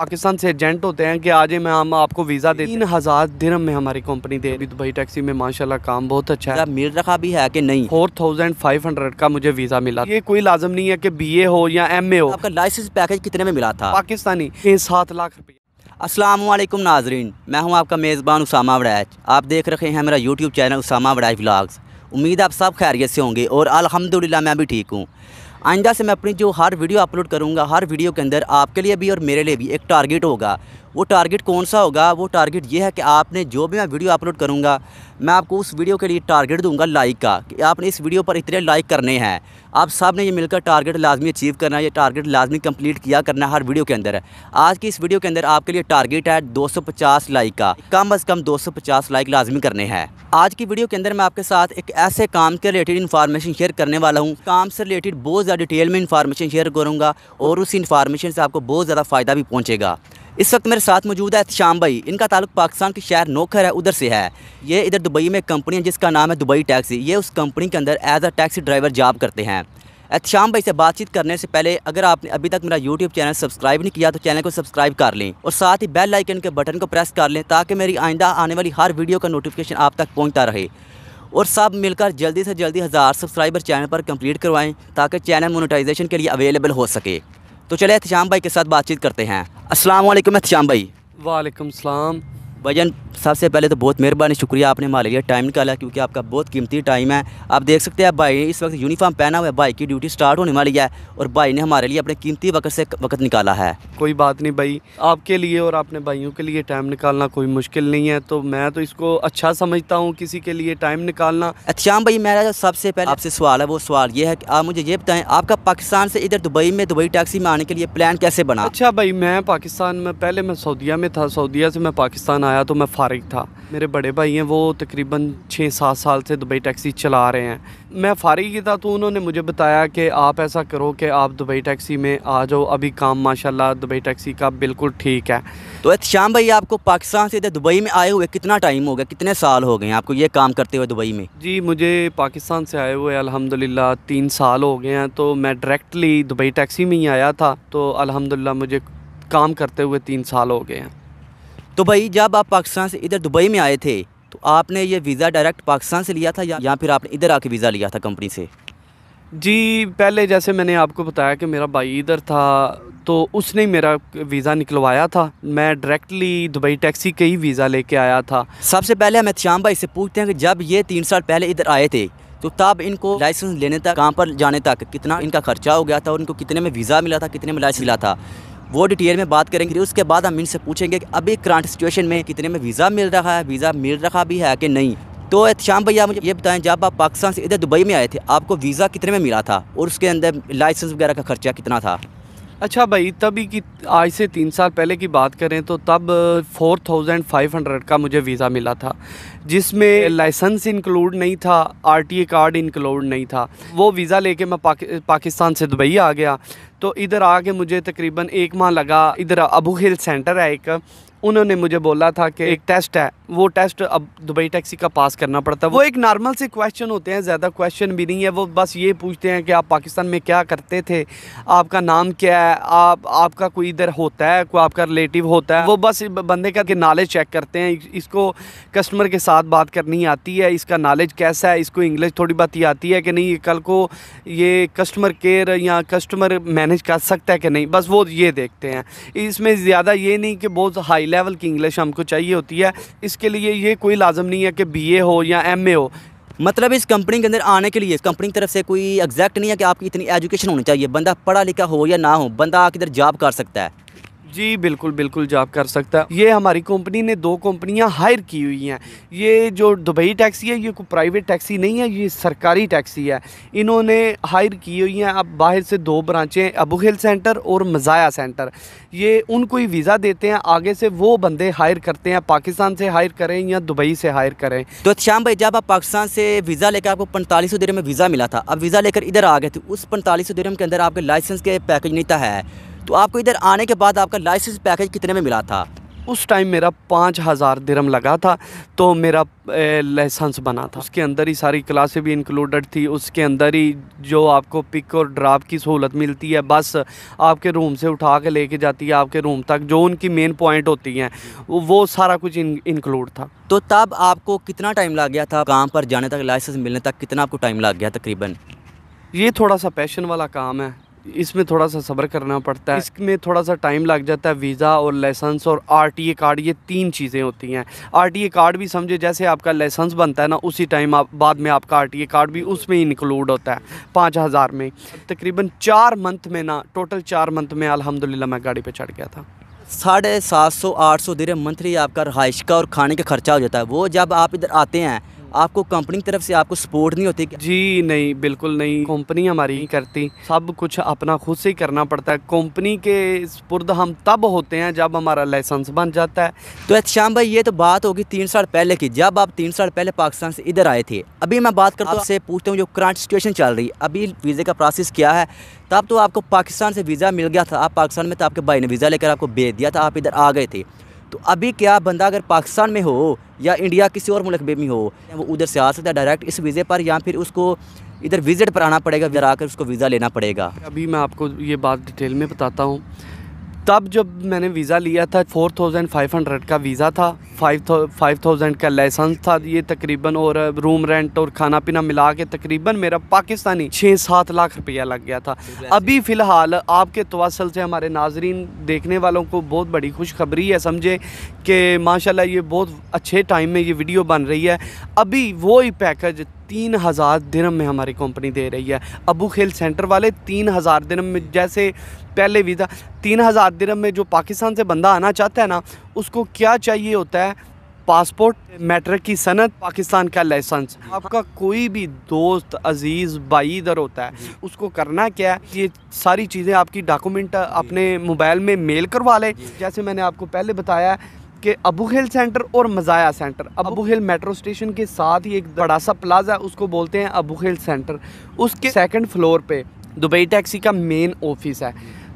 पाकिस्तान से एजेंट होते हैं कि आज मैं हम आपको वीज़ा दे तीन हज़ार दिरम में हमारी कंपनी दे रही दुबई टैक्सी में माशाल्लाह काम बहुत अच्छा है मिल रखा भी है कि नहीं फोर थाउजेंड फाइव हंड्रेड का मुझे वीज़ा मिला ये कोई लाजम नहीं है कि बीए हो या एमए हो आपका लाइसेंस पैकेज कितने में मिला था पाकिस्तानी सात लाख रुपये असलम नाजरीन मैं हूँ आपका मेज़बान उसामा वड़ैच आप देख रहे हैं मेरा YouTube channel Usama Waraich vlogs उम्मीद आप सब खैरियत से होंगे और अलहमदिल्ला मैं भी ठीक हूँ आइंदा से मैं अपनी जो हर वीडियो अपलोड करूँगा हर वीडियो के अंदर आपके लिए भी और मेरे लिए भी एक टारगेट होगा वो टारगेट कौन सा होगा वो टारगेट ये है कि आपने जो भी मैं वीडियो अपलोड करूँगा मैं आपको उस वीडियो के लिए टारगेट दूंगा लाइक का कि आपने इस वीडियो पर इतने लाइक करने हैं आप सब ने ये मिलकर टारगेट लाजमी अचीव करना है ये टारगेट लाजमी कंप्लीट किया करना है हर वीडियो के अंदर आज की इस वीडियो के अंदर आपके लिए टारगेट है 250 लाइक का कम अज़ कम 250 लाइक लाजमी करने हैं आज की वीडियो के अंदर मैं आपके साथ एक ऐसे काम के रिलेटेड इन्फॉर्मेशन शेयर करने वाला हूँ काम से रिलेटेड बहुत ज़्यादा डिटेल में इन्फॉर्मेशन शेयर करूँगा और उस इन्फॉर्मेशन से आपको बहुत ज़्यादा फ़ायदा भी पहुँचेगा इस वक्त मेरे साथ मौजूद है एहतशाम भाई इनका ताल्लुक पाकिस्तान के शहर नोखर है उधर से है ये इधर दुबई में कंपनी है जिसका नाम है दुबई टैक्सी ये उस कंपनी के अंदर as a taxi driver job करते हैं एहतशाम भाई से बातचीत करने से पहले अगर आपने अभी तक मेरा यूट्यूब चैनल सब्सक्राइब नहीं किया तो चैनल को सब्सक्राइब कर लें और साथ ही बेल आइकन के बटन को प्रेस कर लें ताकि मेरी आइंदा आने वाली हर वीडियो का नोटिफिकेशन आप तक पहुँचता रहे और सब मिलकर जल्दी से जल्दी हज़ार सब्सक्राइबर चैनल पर कंप्लीट करवाएं ताकि चैनल मोनेटाइजेशन के लिए अवेलेबल हो सके तो चले एहतशाम भाई के साथ बातचीत करते हैं असलम एहतशाम भाई वालेकुम भजन सबसे पहले तो बहुत मेहरबानी शुक्रिया आपने हमारे लिए टाइम निकाला क्योंकि आपका बहुत कीमती टाइम है आप देख सकते हैं भाई इस वक्त यूनिफॉर्म पहना हुआ है भाई की ड्यूटी स्टार्ट होने वाली है और भाई ने हमारे लिए अपने कीमती वक्त से वक्त निकाला है कोई बात नहीं भाई आपके लिए और अपने भाइयों के लिए टाइम निकालना कोई मुश्किल नहीं है तो मैं तो इसको अच्छा समझता हूँ किसी के लिए टाइम निकालना श्याम अच्छा भाई मेरा सबसे पहले आपसे सवाल है वो सवाल ये है कि आप मुझे ये बताएं आपका पाकिस्तान से इधर दुबई में दुबई टैक्सी में आने के लिए प्लान कैसे बना अच्छा भाई मैं पाकिस्तान में पहले मैं सऊदिया में था सऊदिया से मैं पाकिस्तान आया आया तो मैं फारिग था मेरे बड़े भाई हैं वो तकरीबन छः सात साल से दुबई टैक्सी चला रहे हैं मैं फारिग ही था तो उन्होंने मुझे बताया कि आप ऐसा करो कि आप दुबई टैक्सी में आ जाओ अभी काम माशाल्लाह दुबई टैक्सी का बिल्कुल ठीक है तो एहतशाम भाई आपको पाकिस्तान से दुबई में आए हुए कितना टाइम हो गया कितने साल हो गए हैं आपको ये काम करते हुए दुबई में जी मुझे पाकिस्तान से आए हुए अलहमदिल्ला तीन साल हो गए हैं तो मैं डायरेक्टली दुबई टैक्सी में ही आया था तो अलहमदिल्ला मुझे काम करते हुए तीन साल हो गए हैं तो भाई जब आप पाकिस्तान से इधर दुबई में आए थे तो आपने ये वीज़ा डायरेक्ट पाकिस्तान से लिया था या, या फिर आपने इधर आके वीज़ा लिया था कंपनी से जी पहले जैसे मैंने आपको बताया कि मेरा भाई इधर था तो उसने मेरा वीज़ा निकलवाया था मैं डायरेक्टली दुबई टैक्सी के ही वीज़ा लेके आया था सबसे पहले हम श्याम भाई से पूछते हैं कि जब ये तीन साल पहले इधर आए थे तो तब इनको लाइसेंस लेने तक कहाँ पर जाने तक कितना इनका खर्चा हो गया था और इनको कितने में वीज़ा मिला था कितने में लाइसेंस मिला था वो डिटेल में बात करेंगे उसके बाद हम इनसे पूछेंगे कि अभी करंट सिचुएशन में कितने में वीज़ा मिल रहा है वीज़ा मिल रहा भी है कि नहीं तो एहतम भैया मुझे ये बताएं जब आप पाकिस्तान से इधर दुबई में आए थे आपको वीज़ा कितने में मिला था और उसके अंदर लाइसेंस वगैरह का खर्चा कितना था अच्छा भाई तभी की आज से तीन साल पहले की बात करें तो तब 4,500 का मुझे वीज़ा मिला था जिसमें लाइसेंस इंक्लूड नहीं था आरटीए कार्ड इंक्लूड नहीं था वो वीज़ा लेके मैं पाकि, पाकिस्तान से दुबई आ गया तो इधर आके मुझे तकरीबन एक माह लगा इधर अबू हिल सेंटर है एक उन्होंने मुझे बोला था कि एक टेस्ट है वो टेस्ट अब दुबई टैक्सी का पास करना पड़ता है वो एक नॉर्मल से क्वेश्चन होते हैं ज़्यादा क्वेश्चन भी नहीं है वो बस ये पूछते हैं कि आप पाकिस्तान में क्या करते थे आपका नाम क्या है आप आपका कोई इधर होता है कोई आपका रिलेटिव होता है वो बस बंदे का नॉलेज चेक करते हैं इसको कस्टमर के साथ बात करनी आती है इसका नॉलेज कैसा है इसको इंग्लिश थोड़ी बहुत ही आती है कि नहीं कल को ये कस्टमर केयर या कस्टमर मैनेज कर सकता है कि नहीं बस वो ये देखते हैं इसमें ज़्यादा ये नहीं कि बहुत हाई लेवल की इंग्लिश हमको चाहिए होती है इसके लिए ये कोई लाजम नहीं है कि बी हो या एम हो मतलब इस कंपनी के अंदर आने के लिए इस कंपनी की तरफ से कोई एग्जैक्ट नहीं है कि आपकी इतनी एजुकेशन होनी चाहिए बंदा पढ़ा लिखा हो या ना हो बंदा किधर जॉब कर सकता है जी बिल्कुल बिल्कुल जॉब कर सकता है ये हमारी कंपनी ने दो कंपनियां हायर की हुई हैं ये जो दुबई टैक्सी है ये कोई प्राइवेट टैक्सी नहीं है ये सरकारी टैक्सी है इन्होंने हायर की हुई हैं अब बाहर से दो ब्रांचें अबू हिल सेंटर और मज़ाया सेंटर ये उनको ही वीज़ा देते हैं आगे से वो बंदे हायर करते हैं पाकिस्तान से हायर करें या दुबई से हायर करें तो अच्छा, श्याम भाई जब आप पाकिस्तान से वीज़ा लेकर आपको पैंतालीस सौ में वीज़ा मिला था अब वीज़ा लेकर इधर आ गए थे तो उस पैंतालीस सौ के अंदर आपके लाइसेंस के पैकेज नहीं था है तो आपको इधर आने के बाद आपका लाइसेंस पैकेज कितने में मिला था उस टाइम मेरा पाँच हज़ार दिरम लगा था तो मेरा लाइसेंस बना था उसके अंदर ही सारी क्लासें भी इंक्लूडेड थी उसके अंदर ही जो आपको पिक और ड्राप की सहूलत मिलती है बस आपके रूम से उठा के लेके जाती है आपके रूम तक जो उनकी मेन पॉइंट होती हैं वो सारा कुछ इंक्लूड था तो तब आपको कितना टाइम लग गया था काम पर जाने तक लाइसेंस मिलने तक कितना आपको टाइम लग गया तकरीबन ये थोड़ा सा पैशन वाला काम है इसमें थोड़ा सा सब्र करना पड़ता है इसमें थोड़ा सा टाइम लग जाता है वीज़ा और लाइसेंस और आर कार्ड ये तीन चीज़ें होती हैं आर कार्ड भी समझे जैसे आपका लाइसेंस बनता है ना उसी टाइम आप बाद में आपका आर कार्ड भी उसमें इंक्लूड होता है पाँच हज़ार में तकरीबन चार मंथ में ना टोटल चार मंथ में अलहमदिल्ला मैं गाड़ी पर चढ़ गया था साढ़े सात सौ आठ सौ धीरे मंथली आपका रहाइश का और खाने का खर्चा हो जाता है वो जब आप इधर आते हैं आपको कंपनी की तरफ से आपको सपोर्ट नहीं होती जी नहीं बिल्कुल नहीं कंपनी हमारी ही करती सब कुछ अपना खुद से ही करना पड़ता है कंपनी के स्पुर्द हम तब होते हैं जब हमारा लाइसेंस बन जाता है तो एहतशाम भाई ये तो बात होगी तीन साल पहले की जब आप तीन साल पहले पाकिस्तान से इधर आए थे अभी मैं बात करता हूँ आपसे पूछता हूँ जो करंट सिचुएशन चल रही है अभी वीज़े का प्रोसेस क्या है तब तो आपको पाकिस्तान से वीज़ा मिल गया था आप पाकिस्तान में तो आपके भाई ने वीज़ा लेकर आपको भेज दिया था आप इधर आ गए थे तो अभी क्या बंदा अगर पाकिस्तान में हो या इंडिया किसी और मुल्क में भी हो वो उधर से आ सकता है डायरेक्ट इस वीज़े पर या फिर उसको इधर विज़िट पर आना पड़ेगा फिर आकर उसको वीज़ा लेना पड़ेगा अभी मैं आपको ये बात डिटेल में बताता हूँ तब जब मैंने वीज़ा लिया था फोर थाउज़ेंड फाइव हंड्रेड का वीज़ा था फाइव फाइव थाउज़ेंड का लाइसेंस था ये तकरीबन और रूम रेंट और खाना पीना मिला के तकरीबन मेरा पाकिस्तानी छः सात लाख रुपया लग गया था अभी फ़िलहाल आपके तवासल से हमारे नाजरीन देखने वालों को बहुत बड़ी खुशखबरी है समझे कि माशाला ये बहुत अच्छे टाइम में ये वीडियो बन रही है अभी वो ही पैकेज तीन हज़ार दिनम में हमारी कंपनी दे रही है अबू खेल सेंटर वाले तीन हज़ार दिनम में जैसे पहले भी था तीन हज़ार दिनम में जो पाकिस्तान से बंदा आना चाहता है ना उसको क्या चाहिए होता है पासपोर्ट मैट्रिक की सनत पाकिस्तान का लाइसेंस आपका कोई भी दोस्त अजीज़ भाई इधर होता है उसको करना क्या है ये सारी चीज़ें आपकी डॉक्यूमेंट अपने मोबाइल में मेल करवा लें जैसे मैंने आपको पहले बताया कि अबू हिल सेंटर और Mazaya centre Abu Hail metro station के साथ ही एक बड़ा सा प्लाजा है उसको बोलते हैं अबू हिल सेंटर उसके सेकंड फ्लोर पे दुबई टैक्सी का मेन ऑफिस है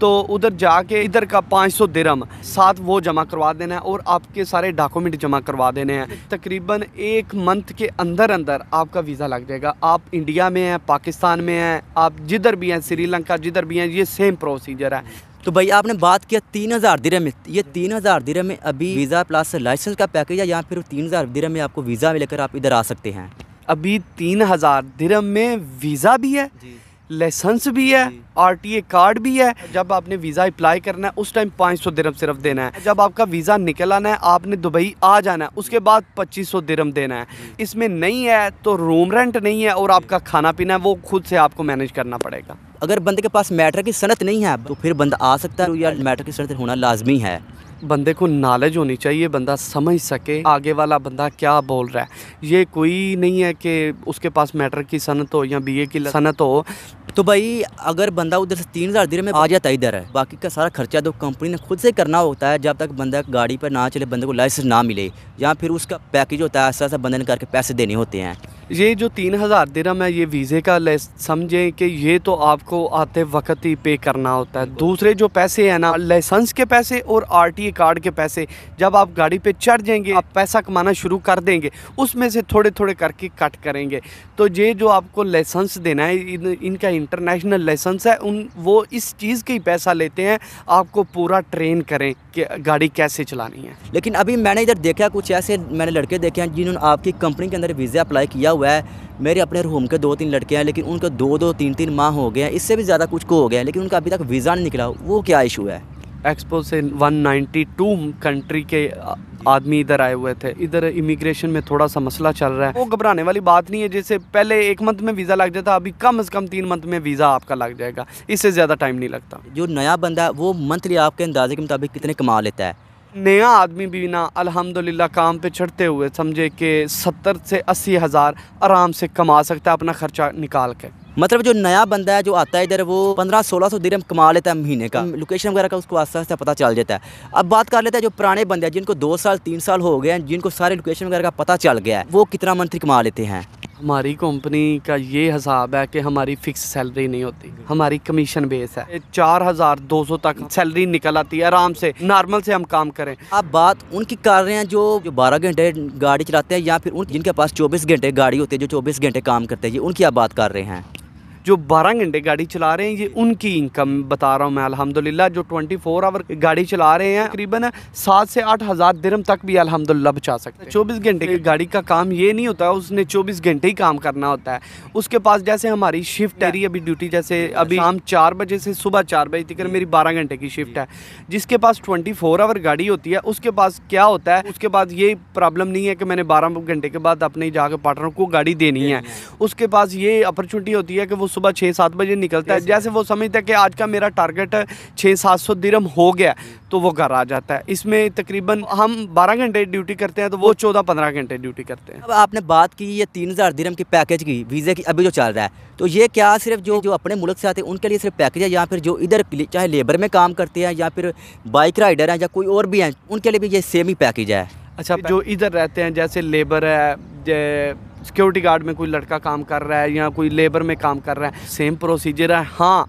तो उधर जाके इधर का 500 सौ दिरम साथ वो जमा करवा देना है और आपके सारे डॉक्यूमेंट जमा करवा देने हैं तकरीबन एक मंथ के अंदर अंदर आपका वीज़ा लग जाएगा आप इंडिया में हैं पाकिस्तान में हैं आप जिधर भी हैं श्रीलंका जिधर भी हैं ये सेम प्रोसीजर है तो भाई आपने बात किया तीन हज़ार दिर में ये तीन हज़ार दिर में अभी वीज़ा प्लस लाइसेंस का पैकेज है या फिर तीन हज़ार दिर में आपको वीज़ा में लेकर आप इधर आ सकते हैं अभी तीन हज़ार दिर में वीज़ा भी है लाइसेंस भी है आर टी ए कार्ड भी है जब आपने वीज़ा अप्लाई करना है उस टाइम पाँच सौ दिरम सिर्फ देना है जब आपका वीज़ा निकल आना है आपने दुबई आ जाना है उसके बाद पच्चीस सौ दिरम देना है इसमें नहीं है तो रूम रेंट नहीं है और आपका खाना पीना है वो खुद से आपको मैनेज करना पड़ेगा अगर बंदे के पास मैटर की सनत नहीं है तो फिर बंदा आ सकता है या मैटर की सनत होना लाजमी है बंदे को नॉलेज होनी चाहिए बंदा समझ सके आगे वाला बंदा क्या बोल रहा है ये कोई नहीं है कि उसके पास मैटर की सनत हो या बीए की सनत हो तो भाई अगर बंदा उधर से तीन हज़ार दिन में आ जाता इधर है बाकी का सारा खर्चा तो कंपनी ने खुद से करना होता है जब तक बंदा गाड़ी पर ना चले बंदे को लाइसेंस ना मिले या फिर उसका पैकेज होता है ऐसा ऐसा बंदे ने करके पैसे देने होते हैं ये जो तीन हज़ार दिरम है ये वीज़े का ले समझें कि ये तो आपको आते वक्त ही पे करना होता है दूसरे जो पैसे हैं ना लाइसेंस के पैसे और ए कार्ड के पैसे जब आप गाड़ी पे चढ़ जाएंगे आप पैसा कमाना शुरू कर देंगे उसमें से थोड़े थोड़े करके कट करेंगे तो ये जो आपको लाइसेंस देना है इन, इनका इंटरनेशनल लाइसेंस है उन वो इस चीज़ के ही पैसा लेते हैं आपको पूरा ट्रेन करें कि गाड़ी कैसे चलानी है लेकिन अभी मैंने इधर देखा कुछ ऐसे मैंने लड़के देखे हैं जिन्होंने आपकी कंपनी के अंदर वीज़ा अप्लाई किया हुआ हुआ है मेरे अपने रूम के दो तीन लड़के हैं लेकिन उनके दो दो तीन तीन माह हो गए हैं इससे भी ज़्यादा कुछ को हो गया है लेकिन उनका अभी तक वीज़ा नहीं निकला वो क्या इशू है एक्सपो से 192 कंट्री के आदमी इधर आए हुए थे इधर इमिग्रेशन में थोड़ा सा मसला चल रहा है वो घबराने वाली बात नहीं है जैसे पहले एक मंथ में वीज़ा लग जाता अभी कम से कम तीन मंथ में वीज़ा आपका लग जाएगा इससे ज़्यादा टाइम नहीं लगता जो नया बंदा है वो मंथली आपके अंदाजे के मुताबिक कितने कमा लेता है नया आदमी भी ना अल्हम्दुलिल्लाह काम पे चढ़ते हुए समझे कि सत्तर से अस्सी हज़ार आराम से कमा सकता है अपना खर्चा निकाल के मतलब जो नया बंदा है जो आता है इधर वो पंद्रह सोलह सौ दिन कमा लेता है महीने का लोकेशन हम्म। वगैरह का उसको आस्ते आस्ते पता चल जाता है अब बात कर लेते हैं जो पुराने बंदे हैं जिनको दो साल तीन साल हो गए हैं जिनको सारे लोकेशन वगैरह का पता चल गया है वो कितना मंथली कमा लेते हैं हमारी कंपनी का ये हिसाब है कि हमारी फिक्स सैलरी नहीं होती हमारी कमीशन बेस है चार हज़ार दो सौ तक सैलरी निकल आती है आराम से नॉर्मल से हम काम करें आप बात उनकी कर रहे हैं जो जो बारह घंटे गाड़ी चलाते हैं या फिर उन जिनके पास चौबीस घंटे गाड़ी होती है जो चौबीस घंटे काम करते हैं उनकी आप बात कर रहे हैं जो बारह घंटे गाड़ी चला रहे हैं ये उनकी इनकम बता रहा हूँ मैं अलहमदिल्ला जो ट्वेंटी फोर आवर गाड़ी चला रहे हैं तकरीबन सात से आठ हज़ार दिरम तक भी अलहमदिल्ला बचा सकते हैं चौबीस घंटे की गाड़ी का काम ये नहीं होता उसने चौबीस घंटे ही काम करना होता है उसके पास जैसे हमारी शिफ्ट है अभी ड्यूटी जैसे अभी शाम चार बजे से सुबह चार बजे तक मेरी बारह घंटे की शिफ्ट है जिसके पास ट्वेंटी फोर आवर गाड़ी होती है उसके पास क्या होता है उसके बाद ये प्रॉब्लम नहीं है कि मैंने बारह घंटे के बाद अपने जाकर पार्टनर को गाड़ी देनी है उसके पास ये अपॉर्चुनिटी होती है कि वो सुबह छः सात बजे निकलता है जैसे वो समझता है कि आज का मेरा टारगेट छः सात सौ दिरम हो गया तो वो घर आ जाता है इसमें तकरीबन हम बारह घंटे ड्यूटी करते हैं तो वो चौदह पंद्रह घंटे ड्यूटी करते हैं अब आपने बात की ये तीन हज़ार दिरम की पैकेज की वीज़े की अभी जो चल रहा है तो ये क्या सिर्फ जो जो अपने मुल्क से आते हैं उनके लिए सिर्फ पैकेज है या फिर जो इधर चाहे लेबर में काम करते हैं या फिर बाइक राइडर हैं या कोई और भी हैं उनके लिए भी ये सेम ही पैकेज है अच्छा जो इधर रहते हैं जैसे लेबर है सिक्योरिटी गार्ड में कोई लड़का काम कर रहा है या कोई लेबर में काम कर रहा है सेम प्रोसीजर है हाँ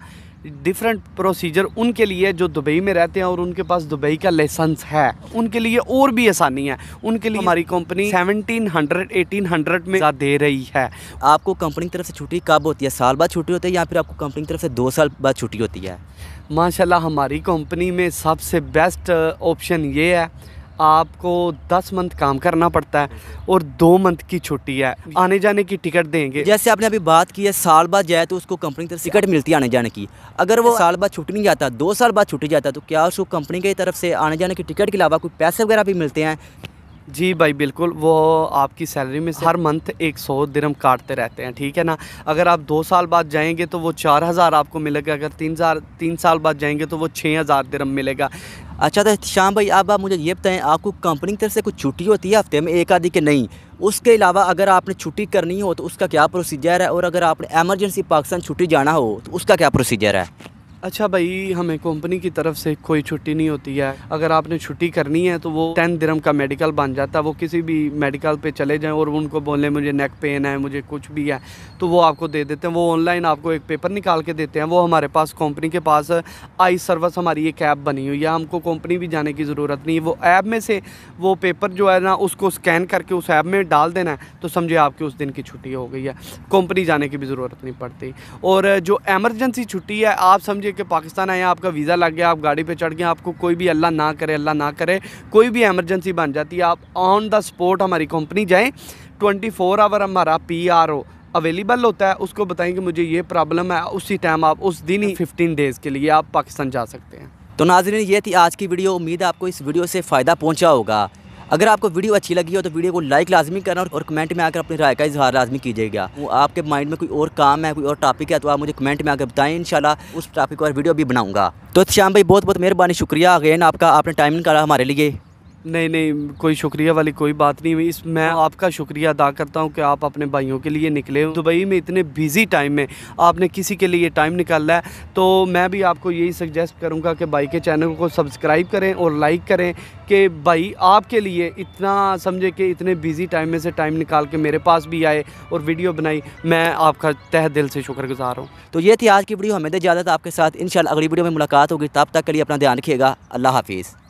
डिफरेंट प्रोसीजर उनके लिए जो दुबई में रहते हैं और उनके पास दुबई का लाइसेंस है उनके लिए और भी आसानी है उनके लिए हमारी कंपनी 1700 1800 में दे रही है आपको कंपनी की तरफ से छुट्टी कब होती है साल बाद छुट्टी होती है या फिर आपको कंपनी की तरफ से दो साल बाद छुट्टी होती है माशाल्लाह हमारी कंपनी में सबसे बेस्ट ऑप्शन ये है आपको दस मंथ काम करना पड़ता है और दो मंथ की छुट्टी है आने जाने की टिकट देंगे जैसे आपने अभी बात की है साल बाद जाए तो उसको कंपनी की तरफ टिकट मिलती है आने जाने की अगर वो साल बाद छुट्टी नहीं जाता दो साल बाद छुट्टी जाता तो क्या उसको कंपनी की तरफ से आने जाने की टिकट के अलावा कोई पैसे वगैरह भी मिलते हैं जी भाई बिल्कुल वो आपकी सैलरी में हर मंथ एक सौ दिरम काटते रहते हैं ठीक है ना अगर आप दो साल बाद जाएंगे तो वो चार हज़ार आपको मिलेगा अगर तीन हज़ार तीन साल बाद जाएंगे तो वो छः हज़ार दिरम मिलेगा अच्छा तो शाम भाई अब आप मुझे ये बताएं आपको कंपनी की तरफ से कुछ छुट्टी होती है हफ्ते में एक आधी के नहीं उसके अलावा अगर आपने छुट्टी करनी हो तो उसका क्या प्रोसीजर है और अगर आपने एमरजेंसी पाकिस्तान छुट्टी जाना हो तो उसका क्या प्रोसीजर है अच्छा भाई हमें कंपनी की तरफ से कोई छुट्टी नहीं होती है अगर आपने छुट्टी करनी है तो वो टेन दिरम का मेडिकल बन जाता है वो किसी भी मेडिकल पे चले जाएं और उनको बोलें मुझे नेक पेन है मुझे कुछ भी है तो वो आपको दे देते हैं वो ऑनलाइन आपको एक पेपर निकाल के देते हैं वो हमारे पास कंपनी के पास आई सर्विस हमारी एक ऐप बनी हुई है हमको कंपनी भी जाने की ज़रूरत नहीं है वो ऐप में से वो पेपर जो है ना उसको स्कैन करके उस ऐप में डाल देना है तो समझे आपकी उस दिन की छुट्टी हो गई है कंपनी जाने की भी ज़रूरत नहीं पड़ती और जो एमरजेंसी छुट्टी है आप समझे कि पाकिस्तान आए आपका वीज़ा लग गया आप गाड़ी पे चढ़ गए आपको कोई भी अल्लाह ना करे अल्लाह ना करे कोई भी एमरजेंसी बन जाती है आप ऑन द स्पॉट हमारी कंपनी जाएं ट्वेंटी फोर आवर हमारा पी आर ओ अवेलेबल होता है उसको बताएं कि मुझे ये प्रॉब्लम है उसी टाइम आप उस दिन ही फिफ्टीन डेज़ के लिए आप पाकिस्तान जा सकते हैं तो नाजरीन ये थी आज की वीडियो उम्मीद है आपको इस वीडियो से फ़ायदा पहुँचा होगा अगर आपको वीडियो अच्छी लगी हो तो वीडियो को लाइक लाजमी करना और कमेंट में आकर अपनी राय का इजहार लाजमी कीजिएगा आपके माइंड में कोई और काम है कोई और टॉपिक है तो आप मुझे कमेंट में आकर बताएं इंशाल्लाह उस टॉपिक पर वीडियो भी बनाऊंगा तो शाम भाई बहुत बहुत मेहरबानी शुक्रिया अगेन आपका आपने टाइम निकाला हमारे लिए नहीं नहीं कोई शुक्रिया वाली कोई बात नहीं हुई इस मैं हाँ। आपका शुक्रिया अदा करता हूँ कि आप अपने भाइयों के लिए निकले हो दुबई में इतने बिज़ी टाइम में आपने किसी के लिए टाइम निकाला है तो मैं भी आपको यही सजेस्ट करूँगा कि भाई के चैनल को सब्सक्राइब करें और लाइक करें कि भाई आपके लिए इतना समझे कि इतने बिज़ी टाइम में से टाइम निकाल के मेरे पास भी आए और वीडियो बनाई मैं आपका तह दिल से शुक्रगुजार हूँ तो ये थी आज की वीडियो हमें इजाज़त आपके साथ इन अगली वीडियो में मुलाकात होगी तब तक के लिए अपना ध्यान रखिएगा अल्लाह हाफिज़